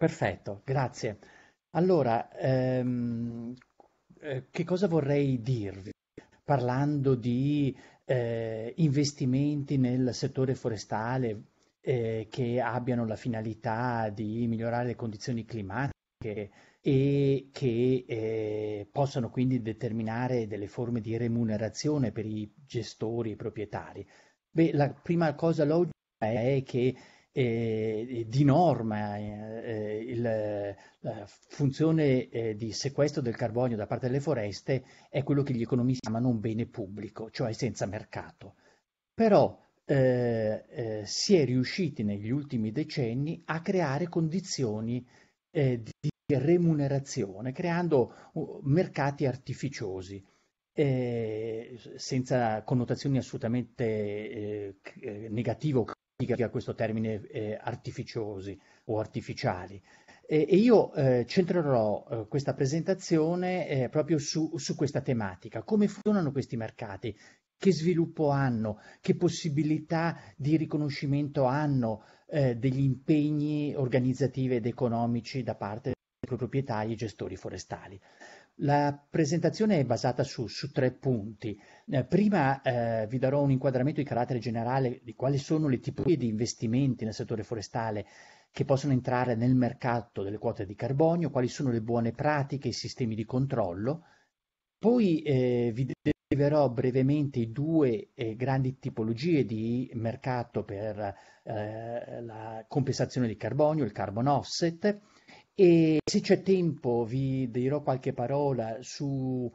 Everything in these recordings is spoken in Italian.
Perfetto, grazie. Allora, ehm, eh, che cosa vorrei dirvi parlando di eh, investimenti nel settore forestale eh, che abbiano la finalità di migliorare le condizioni climatiche e che eh, possano quindi determinare delle forme di remunerazione per i gestori e i proprietari? Beh, la prima cosa logica è che eh, di norma eh, eh, il, la funzione eh, di sequestro del carbonio da parte delle foreste è quello che gli economisti chiamano un bene pubblico, cioè senza mercato. Però eh, eh, si è riusciti negli ultimi decenni a creare condizioni di remunerazione, creando uh, mercati artificiosi. Eh, senza connotazioni assolutamente eh, negative o a questo termine eh, artificiosi o artificiali. E, e io eh, centrerò eh, questa presentazione eh, proprio su, su, questa tematica, come funzionano questi mercati, che sviluppo hanno, che possibilità di riconoscimento hanno eh, degli impegni organizzativi ed economici da parte dei proprietari e gestori forestali. La presentazione è basata su, su tre punti. Eh, prima eh, vi darò un inquadramento di carattere generale di quali sono le tipologie di investimenti nel settore forestale che possono entrare nel mercato delle quote di carbonio, quali sono le buone pratiche e i sistemi di controllo. Poi eh, vi deriverò brevemente i due eh, grandi tipologie di mercato per eh, la compensazione di carbonio, il carbon offset e se c'è tempo vi dirò qualche parola su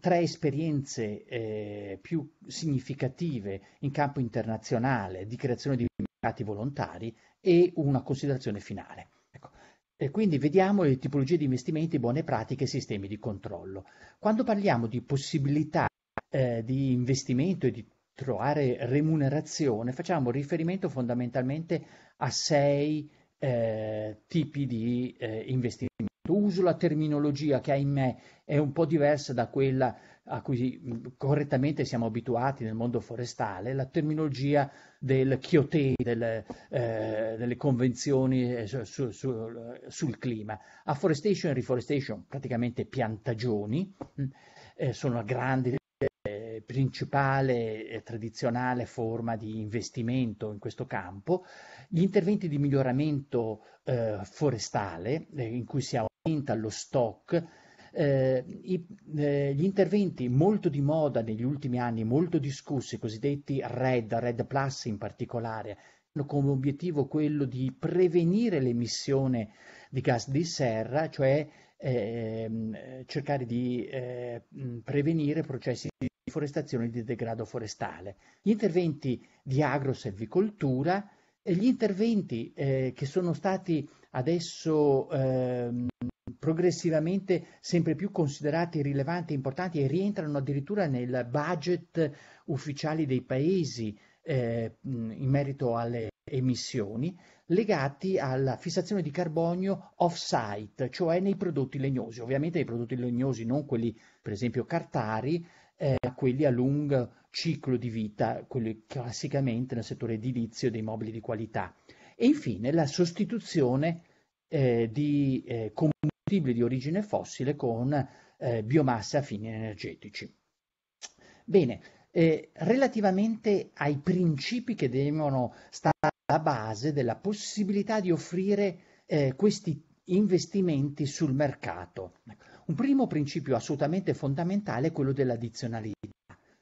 tre esperienze eh, più significative in campo internazionale di creazione di mercati volontari e una considerazione finale. Ecco. E quindi vediamo le tipologie di investimenti, buone pratiche e sistemi di controllo. Quando parliamo di possibilità eh, di investimento e di trovare remunerazione, facciamo riferimento fondamentalmente a sei eh, tipi di eh, investimento. Uso la terminologia che ahimè è un po' diversa da quella a cui mm, correttamente siamo abituati nel mondo forestale, la terminologia del Chioté, del, eh, delle convenzioni eh, su, su, sul clima. Afforestation e reforestation, praticamente piantagioni, mm, eh, sono grandi principale e tradizionale forma di investimento in questo campo, gli interventi di miglioramento eh, forestale, eh, in cui si aumenta lo stock, eh, i, eh, gli interventi molto di moda negli ultimi anni, molto discussi, i cosiddetti RED, RED Plus in particolare, hanno come obiettivo quello di prevenire l'emissione di gas di serra, cioè eh, cercare di eh, prevenire processi di deforestazione e di degrado forestale, gli interventi di agroservicoltura, gli interventi eh, che sono stati adesso eh, progressivamente sempre più considerati rilevanti e importanti e rientrano addirittura nel budget ufficiali dei paesi eh, in merito alle emissioni legati alla fissazione di carbonio off-site, cioè nei prodotti legnosi, ovviamente nei prodotti legnosi non quelli per esempio cartari, eh, quelli a lungo ciclo di vita, quelli classicamente nel settore edilizio dei mobili di qualità. E infine la sostituzione eh, di eh, combustibili di origine fossile con eh, biomassa a fini energetici. Bene, eh, relativamente ai principi che devono stare alla base della possibilità di offrire eh, questi investimenti sul mercato. Ecco, un primo principio assolutamente fondamentale è quello dell'addizionalità,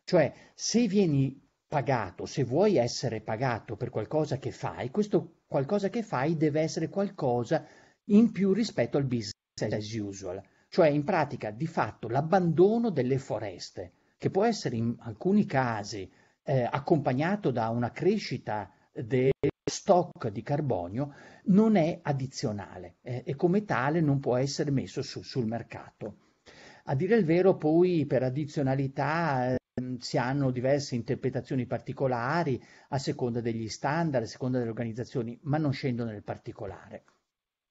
cioè se vieni pagato, se vuoi essere pagato per qualcosa che fai, questo qualcosa che fai deve essere qualcosa in più rispetto al business as usual, cioè in pratica di fatto l'abbandono delle foreste, che può essere in alcuni casi eh, accompagnato da una crescita del stock di carbonio non è addizionale eh, e come tale non può essere messo su, sul mercato. A dire il vero poi per addizionalità eh, si hanno diverse interpretazioni particolari a seconda degli standard, a seconda delle organizzazioni, ma non scendo nel particolare.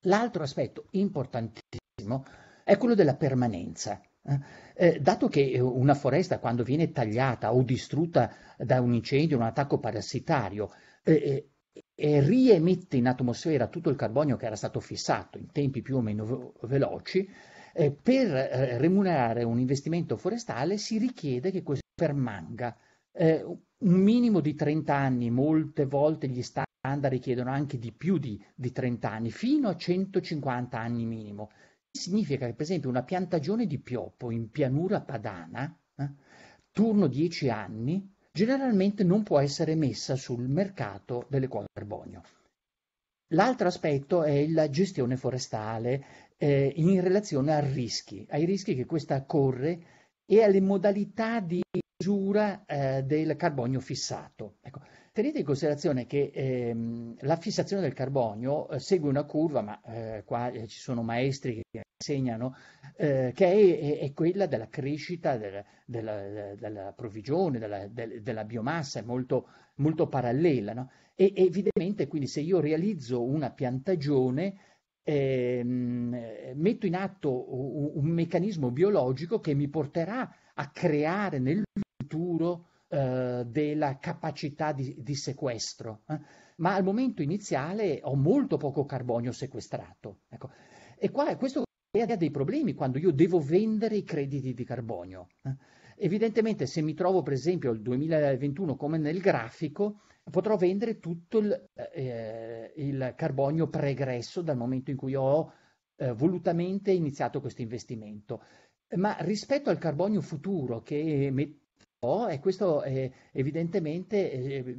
L'altro aspetto importantissimo è quello della permanenza. Eh, eh dato che eh, una foresta quando viene tagliata o distrutta da un incendio, un attacco parassitario, eh, eh e riemette in atmosfera tutto il carbonio che era stato fissato in tempi più o meno veloci, eh, per eh, remunerare un investimento forestale si richiede che questo permanga eh, un minimo di 30 anni, molte volte gli standard richiedono anche di più di, di 30 anni, fino a 150 anni minimo. Significa che per esempio una piantagione di pioppo in pianura padana, eh, turno 10 anni, generalmente non può essere messa sul mercato delle quote carbonio. L'altro aspetto è la gestione forestale eh, in relazione ai rischi, ai rischi che questa corre e alle modalità di misura eh, del carbonio fissato. Ecco, tenete in considerazione che ehm, la fissazione del carbonio eh, segue una curva, ma eh, qua eh, ci sono maestri che insegnano eh, che è, è, quella della crescita della, della, della provvigione, della, della, biomassa, è molto, molto parallela. No? E evidentemente quindi se io realizzo una piantagione, eh, metto in atto un, un, meccanismo biologico che mi porterà a creare nel futuro eh, della capacità di, di sequestro. Eh? Ma al momento iniziale ho molto poco carbonio sequestrato. Ecco. E qua, questo e ha dei problemi quando io devo vendere i crediti di carbonio. Eh. Evidentemente se mi trovo per esempio il 2021 come nel grafico, potrò vendere tutto il, eh, eh, il carbonio pregresso dal momento in cui ho eh, volutamente iniziato questo investimento. Ma rispetto al carbonio futuro che e questo eh, evidentemente eh,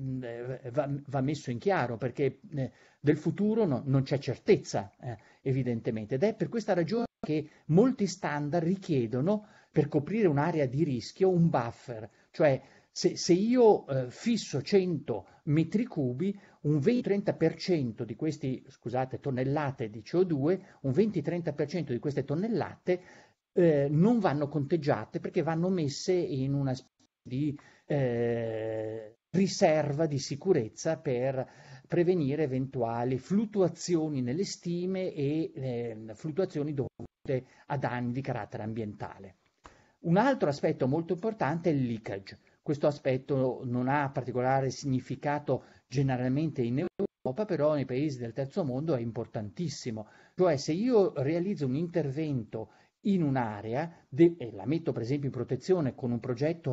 eh, va, va, messo in chiaro perché eh, del futuro no, non c'è certezza eh, evidentemente ed è per questa ragione che molti standard richiedono per coprire un'area di rischio un buffer, cioè se, se io eh, fisso 100 metri cubi, un 20-30% di queste tonnellate di CO2, un 20-30% di queste tonnellate eh, non vanno conteggiate perché vanno messe in una di eh, riserva di sicurezza per prevenire eventuali fluttuazioni nelle stime e eh, fluttuazioni dovute a danni di carattere ambientale. Un altro aspetto molto importante è il leakage. Questo aspetto non ha particolare significato generalmente in Europa, però nei paesi del terzo mondo è importantissimo. Cioè se io realizzo un intervento in un'area de- e la metto per esempio in protezione con un progetto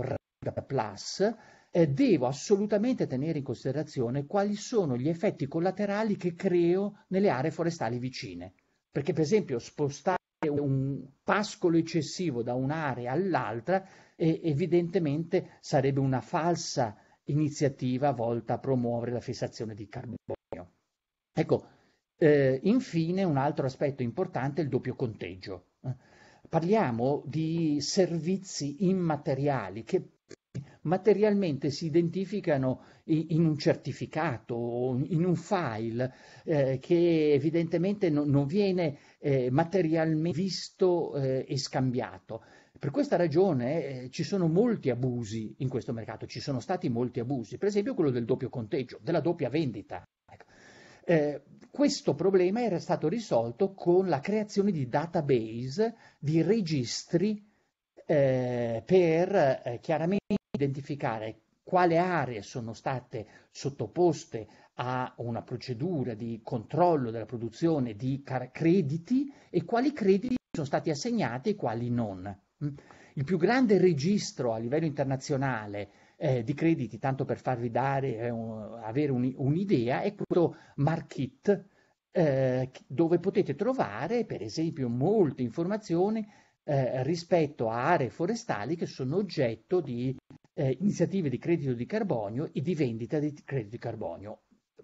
Plus, eh, devo assolutamente tenere in considerazione quali sono gli effetti collaterali che creo nelle aree forestali vicine. Perché, per esempio, spostare un pascolo eccessivo da un'area all'altra eh, evidentemente sarebbe una falsa iniziativa volta a promuovere la fissazione di carbonio. Ecco, eh, infine un altro aspetto importante è il doppio conteggio. Parliamo di servizi immateriali che materialmente si identificano in un certificato, in un file eh, che evidentemente non, non viene eh, materialmente visto eh, e scambiato. Per questa ragione eh, ci sono molti abusi in questo mercato, ci sono stati molti abusi, per esempio quello del doppio conteggio, della doppia vendita. Ecco. Eh, questo problema era stato risolto con la creazione di database, di registri eh, per eh, chiaramente identificare quale aree sono state sottoposte a una procedura di controllo della produzione di crediti e quali crediti sono stati assegnati e quali non. Mm? Il più grande registro a livello internazionale eh, di crediti, tanto per farvi dare, eh, avere un, un'idea, è quello Markit, eh, dove potete trovare per esempio molte informazioni eh, rispetto a aree forestali che sono oggetto di eh, iniziative di credito di carbonio e di vendita di credito di carbonio,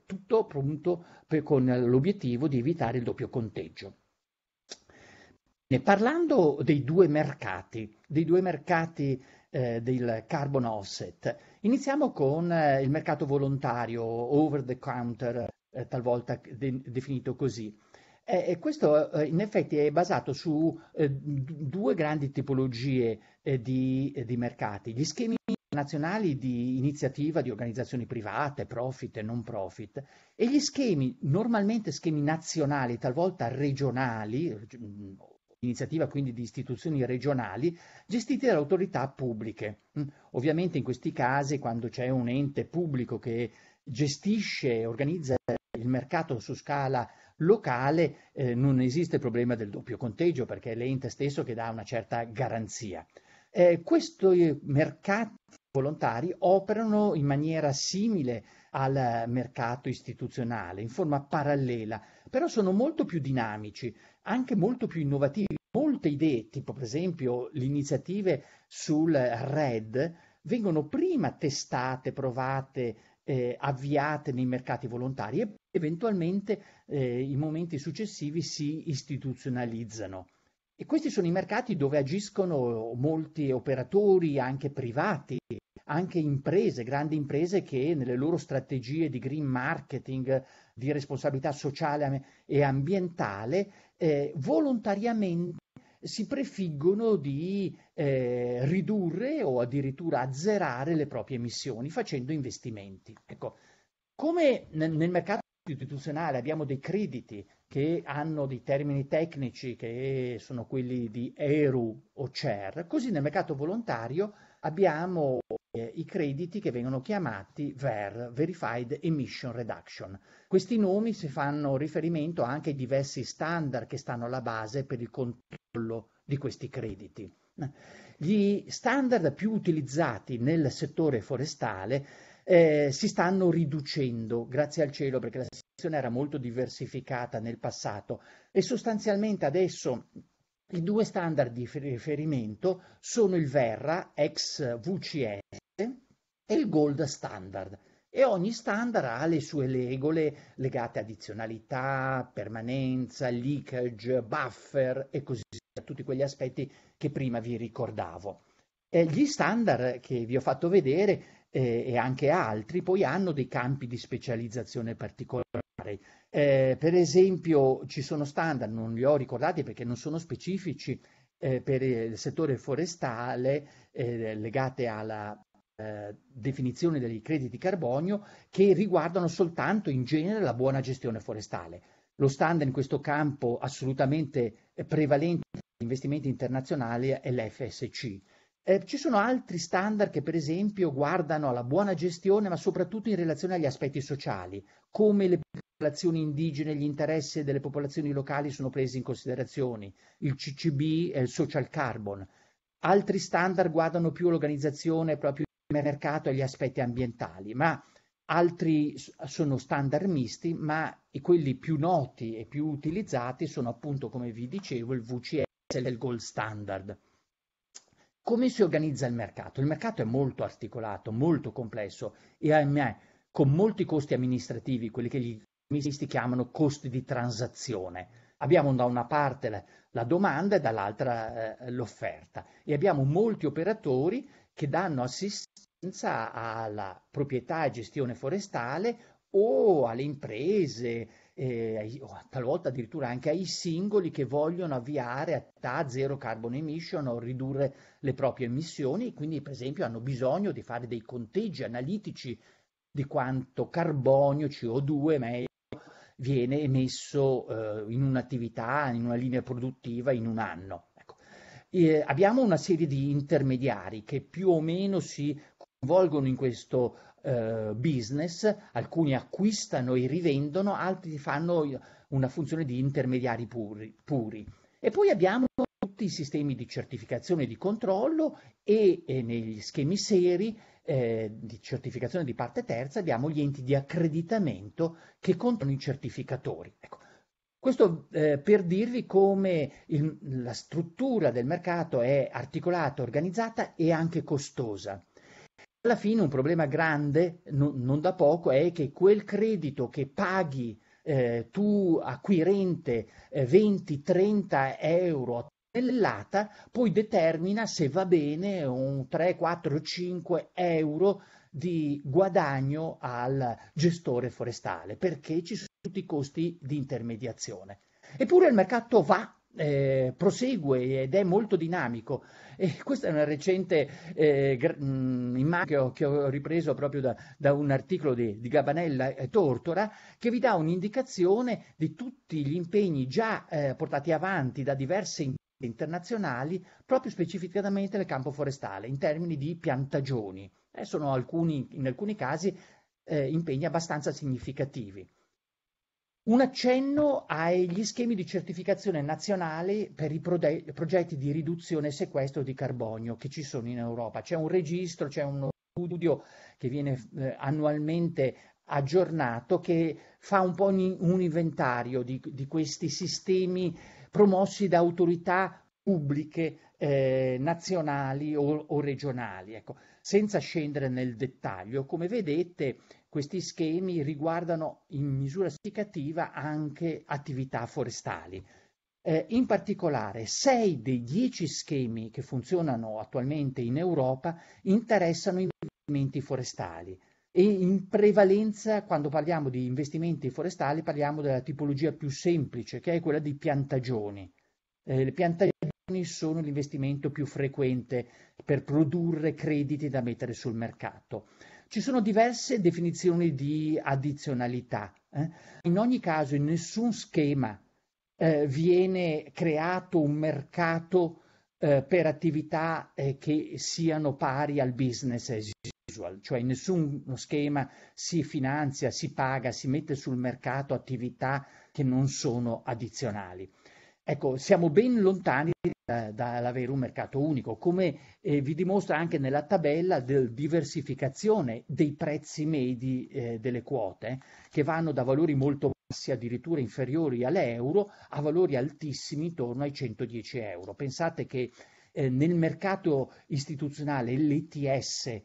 tutto pronto per, con l'obiettivo di evitare il doppio conteggio. E parlando dei due mercati, dei due mercati eh, del carbon offset, iniziamo con eh, il mercato volontario, over the counter, eh, talvolta de- definito così. Eh, questo in effetti è basato su eh, due grandi tipologie eh, di, di, mercati, gli schemi nazionali di iniziativa di organizzazioni private, profit e non profit, e gli schemi, normalmente schemi nazionali, talvolta regionali, iniziativa quindi di istituzioni regionali, gestite da autorità pubbliche. Ovviamente in questi casi, quando c'è un ente pubblico che gestisce e organizza il mercato su scala locale, eh, non esiste il problema del doppio conteggio, perché è l'ente stesso che dà una certa garanzia. Eh, questi eh, mercati volontari operano in maniera simile al mercato istituzionale, in forma parallela, però sono molto più dinamici, anche molto più innovativi. Molte idee, tipo per esempio le iniziative sul RED, vengono prima testate, provate, eh, avviate nei mercati volontari e eventualmente eh, i momenti successivi si istituzionalizzano. E questi sono i mercati dove agiscono molti operatori, anche privati, anche imprese, grandi imprese che nelle loro strategie di green marketing, di responsabilità sociale e ambientale, eh, volontariamente si prefiggono di eh, ridurre o addirittura azzerare le proprie emissioni facendo investimenti. Ecco, come nel mercato istituzionale abbiamo dei crediti che hanno dei termini tecnici che sono quelli di ERU o CER, così nel mercato volontario abbiamo eh, i crediti che vengono chiamati VER, Verified Emission Reduction. Questi nomi si fanno riferimento anche ai diversi standard che stanno alla base per il controllo di questi crediti. Gli standard più utilizzati nel settore forestale eh, si stanno riducendo, grazie al cielo, perché la produzione era molto diversificata nel passato e sostanzialmente adesso i due standard di riferimento sono il Verra, ex VCS, e il Gold Standard. E ogni standard ha le sue regole legate a addizionalità, permanenza, leakage, buffer e così via, tutti quegli aspetti che prima vi ricordavo. E gli standard che vi ho fatto vedere eh, e anche altri poi hanno dei campi di specializzazione particolari eh, per esempio ci sono standard, non li ho ricordati perché non sono specifici eh, per il settore forestale eh, legate alla eh, definizione dei crediti carbonio che riguardano soltanto in genere la buona gestione forestale. Lo standard in questo campo assolutamente prevalente negli investimenti internazionali è l'FSC. Eh, ci sono altri standard che per esempio guardano alla buona gestione ma soprattutto in relazione agli aspetti sociali, come le popolazioni indigene e gli interessi delle popolazioni locali sono presi in considerazione, il CCB è il social carbon. Altri standard guardano più l'organizzazione proprio del mercato e gli aspetti ambientali, ma altri sono standard misti, ma quelli più noti e più utilizzati sono appunto, come vi dicevo, il VCS e il gold standard. Come si organizza il mercato? Il mercato è molto articolato, molto complesso e ahimè con molti costi amministrativi, quelli che gli economisti chiamano costi di transazione. Abbiamo da una parte la, la domanda e dall'altra eh, l'offerta e abbiamo molti operatori che danno assistenza alla proprietà e gestione forestale o alle imprese, eh, talvolta addirittura anche ai singoli che vogliono avviare a zero carbon emission o ridurre le proprie emissioni, quindi per esempio hanno bisogno di fare dei conteggi analitici di quanto carbonio, CO2, viene emesso eh, in un'attività, in una linea produttiva in un anno. Ecco. Eh, abbiamo una serie di intermediari che più o meno si coinvolgono in questo eh, business, alcuni acquistano e rivendono, altri fanno una funzione di intermediari puri. puri. E poi abbiamo tutti i sistemi di certificazione e di controllo e, e negli schemi seri eh, di certificazione di parte terza abbiamo gli enti di accreditamento che contano i certificatori. Ecco, questo eh, per dirvi come il, la struttura del mercato è articolata, organizzata e anche costosa. Alla fine un problema grande, no, non da poco, è che quel credito che paghi eh, tu acquirente eh, 20-30 euro tonnellata poi determina se va bene un 3, 4, 5 euro di guadagno al gestore forestale perché ci sono tutti i costi di intermediazione. Eppure il mercato va eh, prosegue ed è molto dinamico. E questa è una recente eh, mh, mm, immagine che ho, ripreso proprio da, da un articolo di, di Gabanella e eh, Tortora che vi dà un'indicazione di tutti gli impegni già eh, portati avanti da diverse imprese internazionali proprio specificatamente nel campo forestale, in termini di piantagioni. Eh, sono alcuni, in alcuni casi eh, impegni abbastanza significativi. Un accenno agli schemi di certificazione nazionale per i prode- progetti di riduzione e sequestro di carbonio che ci sono in Europa. C'è un registro, c'è uno studio che viene eh, annualmente aggiornato che fa un po' un inventario di, di questi sistemi promossi da autorità pubbliche eh, nazionali o, o regionali. Ecco, senza scendere nel dettaglio, come vedete questi schemi riguardano in misura significativa anche attività forestali. Eh, in particolare, sei dei dieci schemi che funzionano attualmente in Europa interessano investimenti forestali e in prevalenza quando parliamo di investimenti forestali parliamo della tipologia più semplice che è quella di piantagioni. Eh, le piantagioni sono l'investimento più frequente per produrre crediti da mettere sul mercato. Ci sono diverse definizioni di addizionalità. Eh? In ogni caso, in nessun schema eh, viene creato un mercato eh, per attività eh, che siano pari al business as usual, cioè nessuno schema si finanzia, si paga, si mette sul mercato attività che non sono addizionali. Ecco, siamo ben lontani dall'avere da un mercato unico, come eh, vi dimostra anche nella tabella della diversificazione dei prezzi medi eh, delle quote, che vanno da valori molto bassi, addirittura inferiori all'euro, a valori altissimi intorno ai 110 euro. Pensate che eh, nel mercato istituzionale l'ETS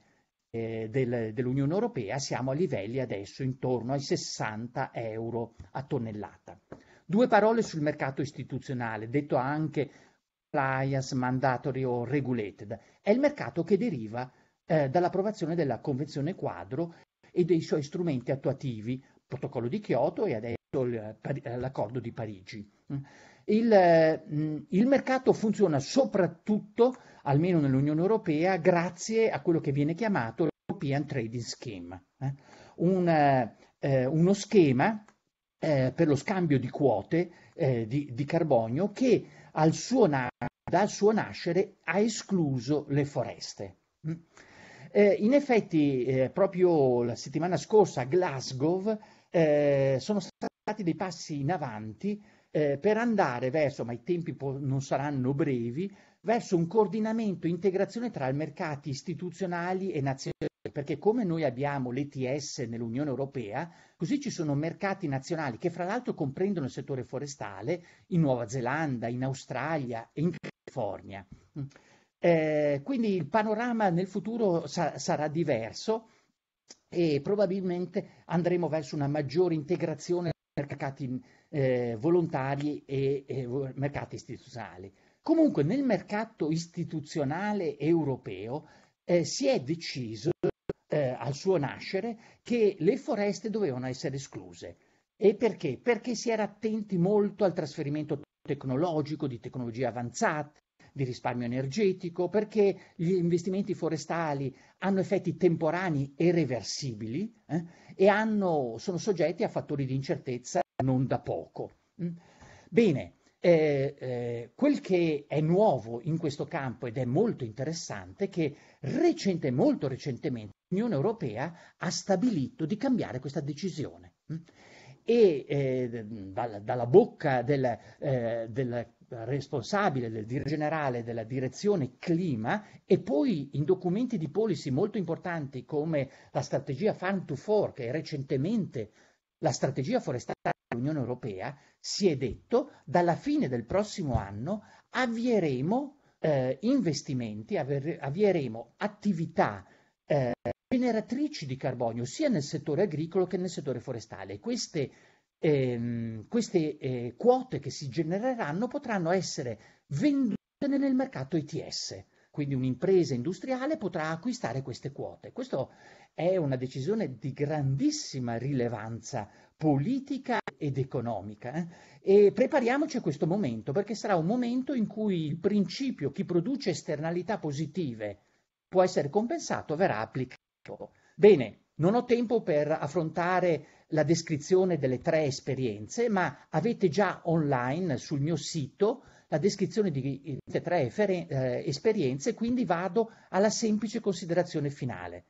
eh, del, dell'Unione Europea siamo a livelli adesso intorno ai 60 euro a tonnellata. Due parole sul mercato istituzionale, detto anche compliance, mandatory o regulated. È il mercato che deriva eh, dall'approvazione della Convenzione quadro e dei suoi strumenti attuativi, protocollo di Kyoto e adesso eh, eh, l'Accordo di Parigi. Mm il, mm, il mercato funziona soprattutto, almeno nell'Unione Europea, grazie a quello che viene chiamato l'European Trading Scheme, eh? Un, eh, eh uno schema eh, per lo scambio di quote eh, di, di, carbonio che al suo, na- dal suo nascere ha escluso le foreste. Mm. Eh, in effetti, eh, proprio la settimana scorsa a Glasgow eh, sono stati dei passi in avanti eh, per andare verso, ma i tempi po- non saranno brevi, verso un coordinamento e integrazione tra i mercati istituzionali e nazionali, perché come noi abbiamo l'ETS nell'Unione Europea, così ci sono mercati nazionali che fra l'altro comprendono il settore forestale in Nuova Zelanda, in Australia e in California. Mm. Eh, quindi il panorama nel futuro sa- sarà diverso e probabilmente andremo verso una maggiore integrazione mercati eh, volontari e, e mercati istituzionali. Comunque nel mercato istituzionale europeo eh, si è deciso eh, al suo nascere che le foreste dovevano essere escluse. E perché? Perché si era attenti molto al trasferimento tecnologico, di tecnologie avanzate, di risparmio energetico, perché gli investimenti forestali hanno effetti temporanei e reversibili eh, e hanno, sono soggetti a fattori di incertezza non da poco. Mm. Bene, eh, eh, quel che è nuovo in questo campo ed è molto interessante è che recente, molto recentemente l'Unione Europea ha stabilito di cambiare questa decisione. Mm. E eh, dalla, bocca del, eh, del eh, responsabile del direttore generale della direzione clima e poi in documenti di policy molto importanti come la strategia Farm to Fork e recentemente la strategia forestale dell'Unione Europea, si è detto dalla fine del prossimo anno avvieremo eh, investimenti, avvieremo attività eh, generatrici di carbonio sia nel settore agricolo che nel settore forestale. Queste eh, queste eh, quote che si genereranno potranno essere vendute nel mercato ETS. Quindi un'impresa industriale potrà acquistare queste quote. Questa è una decisione di grandissima rilevanza politica ed economica. Eh? E prepariamoci a questo momento, perché sarà un momento in cui il principio chi produce esternalità positive può essere compensato verrà applicato. Bene, non ho tempo per affrontare la descrizione delle tre esperienze, ma avete già online sul mio sito la descrizione di queste tre eh, esperienze, quindi vado alla semplice considerazione finale.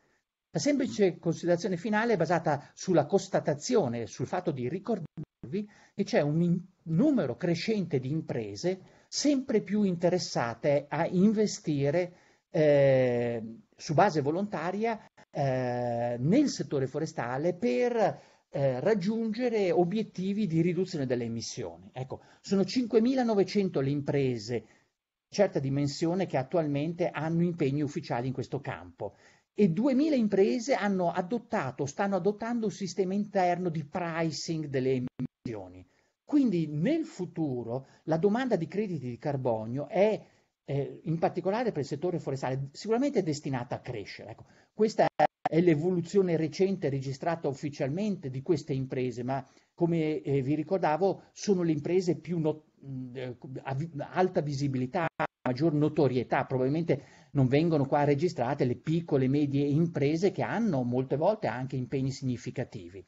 La semplice considerazione finale è basata sulla constatazione, sul fatto di ricordarvi che c'è un numero crescente di imprese sempre più interessate a investire eh, su base volontaria eh, nel settore forestale per eh, raggiungere obiettivi di riduzione delle emissioni. Ecco, sono 5.900 le imprese di certa dimensione che attualmente hanno impegni ufficiali in questo campo e 2.000 imprese hanno adottato, stanno adottando un sistema interno di pricing delle emissioni. Quindi nel futuro la domanda di crediti di carbonio è eh, in particolare per il settore forestale, sicuramente destinata a crescere. Ecco, questa è è l'evoluzione recente registrata ufficialmente di queste imprese, ma come eh, vi ricordavo sono le imprese più not- eh, a alta visibilità, maggior notorietà, probabilmente non vengono qua registrate le piccole e medie imprese che hanno molte volte anche impegni significativi.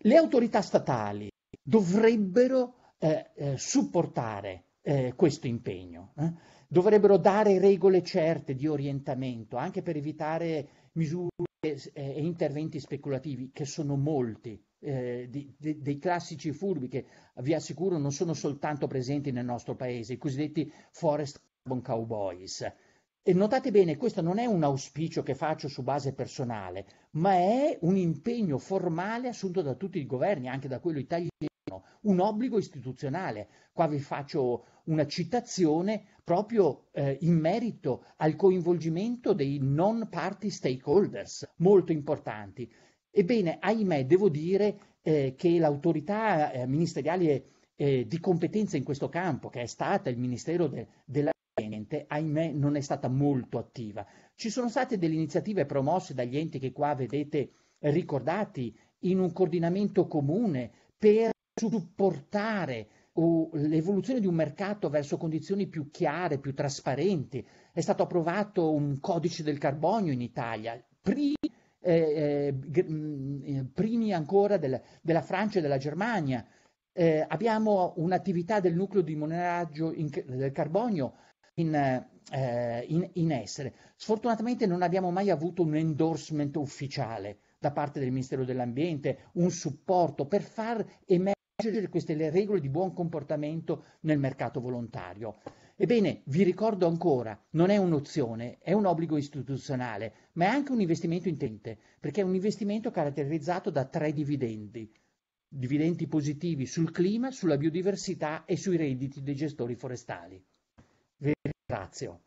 Le autorità statali dovrebbero eh, eh supportare eh, questo impegno, eh? dovrebbero dare regole certe di orientamento anche per evitare misure eh, e, interventi speculativi, che sono molti, eh, di, di, dei classici furbi che vi assicuro non sono soltanto presenti nel nostro paese, i cosiddetti forest carbon cowboys. E notate bene, questo non è un auspicio che faccio su base personale, ma è un impegno formale assunto da tutti i governi, anche da quello italiano, un obbligo istituzionale. Qua vi faccio una citazione proprio eh, in merito al coinvolgimento dei non party stakeholders, molto importanti. Ebbene, ahimè, devo dire eh, che l'autorità eh, ministeriale eh, di competenza in questo campo, che è stata il Ministero de- dell'Ambiente, ahimè non è stata molto attiva. Ci sono state delle iniziative promosse dagli enti che qua vedete ricordati in un coordinamento comune per supportare l'evoluzione di un mercato verso condizioni più chiare, più trasparenti. È stato approvato un codice del carbonio in Italia, primi, eh, eh, mm, eh, primi ancora del, della Francia e della Germania. Eh, abbiamo un'attività del nucleo di monitoraggio del carbonio in, eh, in, in essere. Sfortunatamente non abbiamo mai avuto un endorsement ufficiale da parte del Ministero dell'Ambiente, un supporto per far emergere Passenger queste le regole di buon comportamento nel mercato volontario. Ebbene, vi ricordo ancora, non è un'opzione, è un obbligo istituzionale, ma è anche un investimento intente, perché è un investimento caratterizzato da tre dividendi. Dividendi positivi sul clima, sulla biodiversità e sui redditi dei gestori forestali. Vi ringrazio.